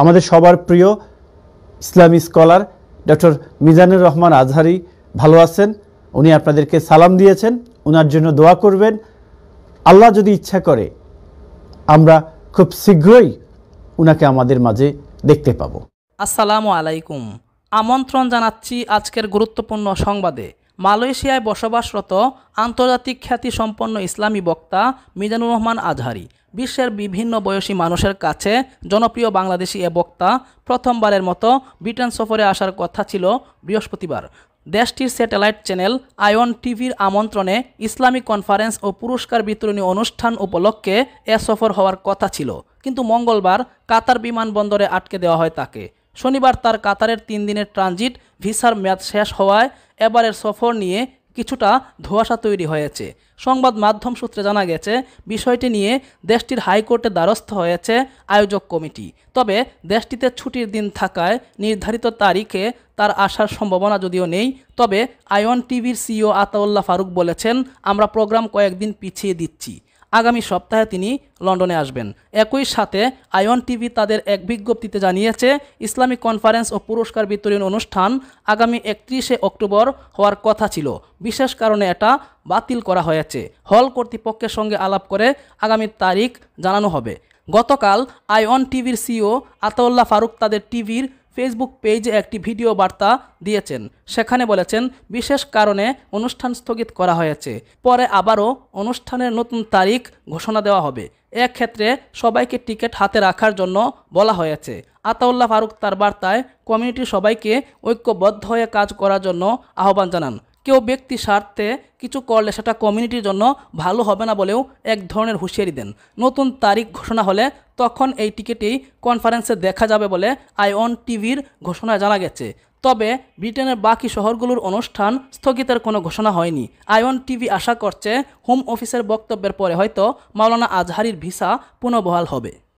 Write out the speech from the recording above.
আমাদের সবার প্রিয় ইসলামী স্কলার ডক্টর মিজানুর রহমান আজহারি ভালো আছেন উনি আপনাদেরকে সালাম দিয়েছেন ওনার জন্য দোয়া করবেন আল্লাহ যদি ইচ্ছা করে আমরা খুব শীঘ্রই ওনাকে আমাদের মাঝে দেখতে পাব আসসালামু আলাইকুম আমন্ত্রণ জানাচ্ছি আজকের গুরুত্বপূর্ণ সংবাদে মালয়েশিয়ায় বসবাসরত আন্তর্জাতিক খ্যাতি সম্পন্ন ইসলামী বক্তা মিজানুর রহমান আজহারি বিশ্বের বিভিন্ন বয়সী মানুষের কাছে জনপ্রিয় বাংলাদেশি এ বক্তা প্রথমবারের মতো ব্রিটেন সফরে আসার কথা ছিল বৃহস্পতিবার দেশটির স্যাটেলাইট চ্যানেল আয়ন টিভির আমন্ত্রণে ইসলামিক কনফারেন্স ও পুরস্কার বিতরণী অনুষ্ঠান উপলক্ষে এ সফর হওয়ার কথা ছিল কিন্তু মঙ্গলবার কাতার বিমানবন্দরে আটকে দেওয়া হয় তাকে শনিবার তার কাতারের তিন দিনের ট্রানজিট ভিসার মেয়াদ শেষ হওয়ায় এবারের সফর নিয়ে কিছুটা ধোয়াশা তৈরি হয়েছে সংবাদ মাধ্যম সূত্রে জানা গেছে বিষয়টি নিয়ে দেশটির হাইকোর্টে দ্বারস্থ হয়েছে আয়োজক কমিটি তবে দেশটিতে ছুটির দিন থাকায় নির্ধারিত তারিখে তার আসার সম্ভাবনা যদিও নেই তবে আয়ন টিভির সিইও আতাউল্লাহ ফারুক বলেছেন আমরা প্রোগ্রাম কয়েকদিন পিছিয়ে দিচ্ছি আগামী সপ্তাহে তিনি লন্ডনে আসবেন একই সাথে আয়ন টিভি তাদের এক বিজ্ঞপ্তিতে জানিয়েছে ইসলামিক কনফারেন্স ও পুরস্কার বিতরণ অনুষ্ঠান আগামী একত্রিশে অক্টোবর হওয়ার কথা ছিল বিশেষ কারণে এটা বাতিল করা হয়েছে হল কর্তৃপক্ষের সঙ্গে আলাপ করে আগামী তারিখ জানানো হবে গতকাল আয়ন টিভির সিও আতাউল্লাহ ফারুক তাদের টিভির ফেসবুক পেজে একটি ভিডিও বার্তা দিয়েছেন সেখানে বলেছেন বিশেষ কারণে অনুষ্ঠান স্থগিত করা হয়েছে পরে আবারও অনুষ্ঠানের নতুন তারিখ ঘোষণা দেওয়া হবে ক্ষেত্রে সবাইকে টিকিট হাতে রাখার জন্য বলা হয়েছে আতাউল্লাহ ফারুক তার বার্তায় কমিউনিটির সবাইকে ঐক্যবদ্ধ হয়ে কাজ করার জন্য আহ্বান জানান কেউ ব্যক্তি স্বার্থে কিছু করলে সেটা কমিউনিটির জন্য ভালো হবে না বলেও এক ধরনের হুঁশিয়ারি দেন নতুন তারিখ ঘোষণা হলে তখন এই টিকিটেই কনফারেন্সে দেখা যাবে বলে আইওন টিভির ঘোষণায় জানা গেছে তবে ব্রিটেনের বাকি শহরগুলোর অনুষ্ঠান স্থগিতের কোনো ঘোষণা হয়নি আয়ন টিভি আশা করছে হোম অফিসের বক্তব্যের পরে হয়তো মাওলানা আজহারির ভিসা পুনঃবহাল হবে